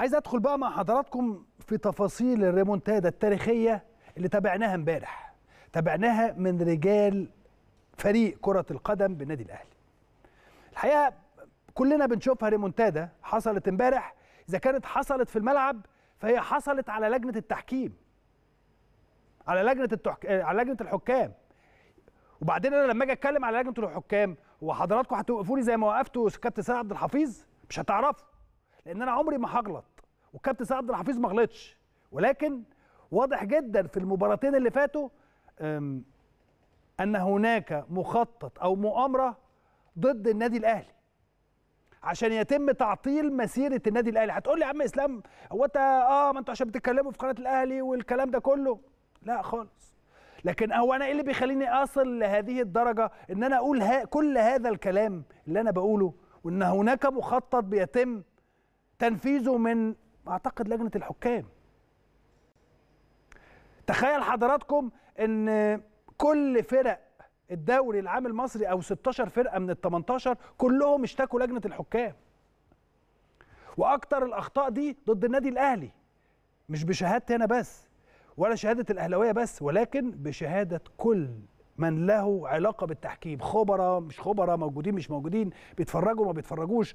عايز ادخل بقى مع حضراتكم في تفاصيل الريمونتادا التاريخيه اللي تابعناها امبارح تابعناها من رجال فريق كره القدم بالنادي الاهلي الحقيقه كلنا بنشوفها ريمونتادا حصلت امبارح اذا كانت حصلت في الملعب فهي حصلت على لجنه التحكيم على لجنه التحك... على لجنه الحكام وبعدين انا لما اجي اتكلم على لجنه الحكام هو حضراتكم هتوقفوني زي ما وقفتوا كابتن سيد عبد الحفيظ مش هتعرفوا لان انا عمري ما هغلط والكابتن سيد عبد الحفيظ ما غلطش ولكن واضح جدا في المباراتين اللي فاتوا ان هناك مخطط او مؤامره ضد النادي الاهلي عشان يتم تعطيل مسيره النادي الاهلي هتقول لي يا عم اسلام هو انت اه ما انتوا عشان بتتكلموا في قناه الاهلي والكلام ده كله لا خالص لكن هو انا ايه اللي بيخليني اصل لهذه الدرجه ان انا اقول ها كل هذا الكلام اللي انا بقوله وان هناك مخطط بيتم تنفيذه من اعتقد لجنه الحكام تخيل حضراتكم ان كل فرق الدوري العام المصري او 16 فرقه من ال 18 كلهم اشتكوا لجنه الحكام واكتر الاخطاء دي ضد النادي الاهلي مش بشهادتي انا بس ولا شهاده الاهلاويه بس ولكن بشهاده كل من له علاقه بالتحكيم خبراء مش خبراء موجودين مش موجودين بيتفرجوا ما بيتفرجوش